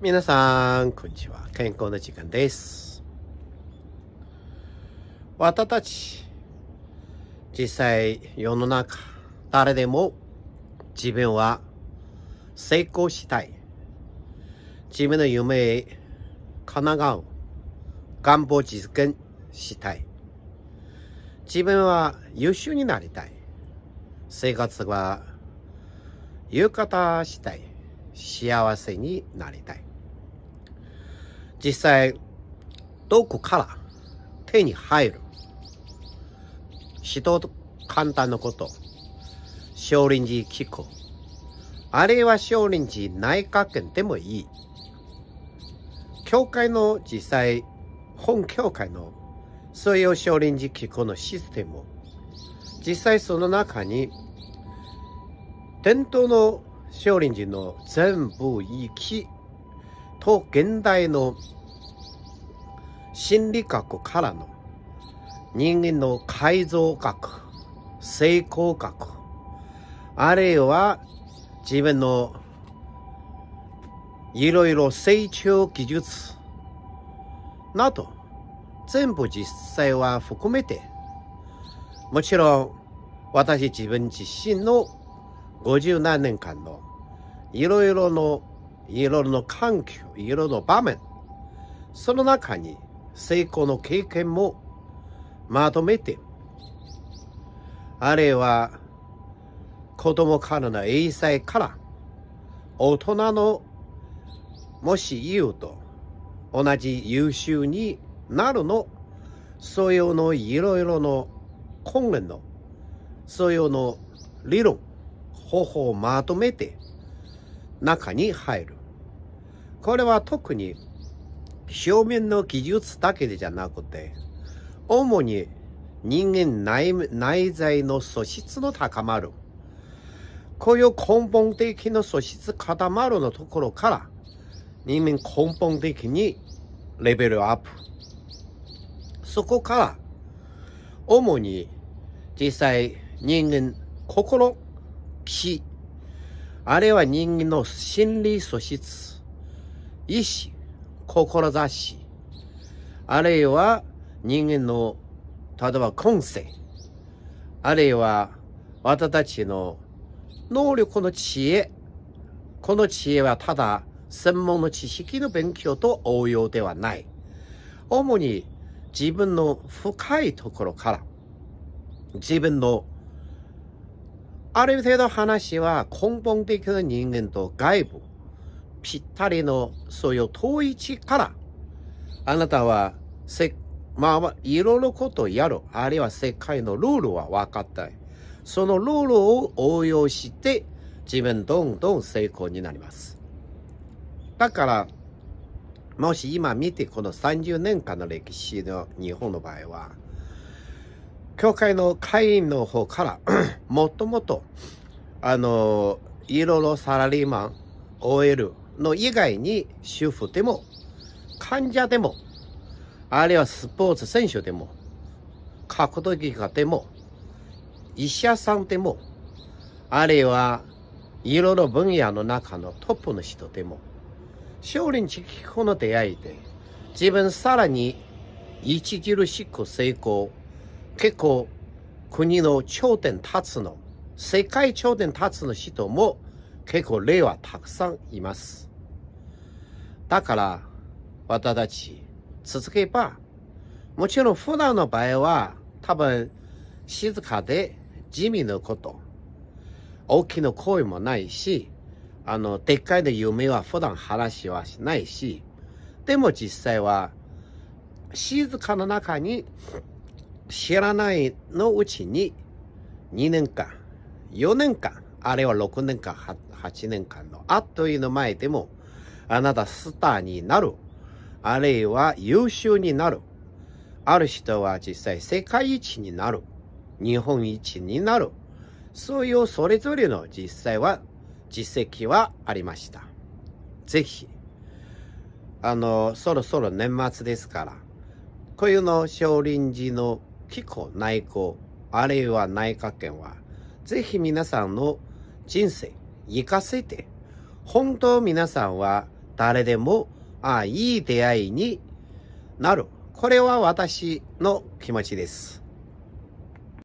皆さん、こんにちは。健康の時間です。私たち、実際世の中、誰でも自分は成功したい。自分の夢、ながう、願望実現したい。自分は優秀になりたい。生活は、浴衣したい。幸せになりたい。実際、どこから手に入る。人と簡単なこと。少林寺機構。あるいは少林寺内閣権でもいい。教会の実際、本教会のそういう少林寺機構のシステム。実際その中に、伝統の少林寺の全部行きと現代の心理学からの人間の改造学、成功学、あるいは自分のいろいろ成長技術など全部実際は含めてもちろん私自分自身の50何年間のいろいろのいろいろの環境いろいろの場面その中に成功の経験もまとめて、あれは子供からの英才から大人のもし言うと同じ優秀になるのそういうのいろいろの根源のそういうの理論方法をまとめて中に入るこれは特に表面の技術だけでじゃなくて、主に人間内内在の素質の高まる。こういう根本的な素質固まるのところから、人間根本的にレベルアップ。そこから、主に実際人間心、気、あるいは人間の心理素質、意志、志、あるいは人間の、例えば今世、あるいは私たちの能力の知恵、この知恵はただ専門の知識の勉強と応用ではない。主に自分の深いところから、自分のある程度話は根本的な人間と外部、ぴったりのそういう遠いからあなたはせまあ、いろいろことやる。あるいは世界のルールは分かった。そのルールを応用して自分どんどん成功になります。だから、もし今見てこの30年間の歴史の日本の場合は、教会の会員の方から もともと、あの、いろいろサラリーマン、OL、の以外に主婦でも、患者でも、あるいはスポーツ選手でも、格闘技家でも、医者さんでも、あるいはいろいろ分野の中のトップの人でも、少林地機構の出会いで、自分さらに著しく成功、結構国の頂点立つの、世界頂点立つの人も結構例はたくさんいます。だから、私たち続けば、もちろん普段の場合は、多分、静かで地味なこと。大きな声もないし、あの、でっかいの夢は普段話はしないし、でも実際は、静かの中に、知らないのうちに、2年間、4年間、あるいは6年間、8年間の、あっというの前でも、あなたスターになる。あるいは優秀になる。ある人は実際世界一になる。日本一になる。そういうそれぞれの実際は、実績はありました。ぜひ、あの、そろそろ年末ですから、冬の少林寺の機構内向、あるいは内科圏は、ぜひ皆さんの人生、生かせて、本当皆さんは誰でも、あいい出会いになる。これは私の気持ちです。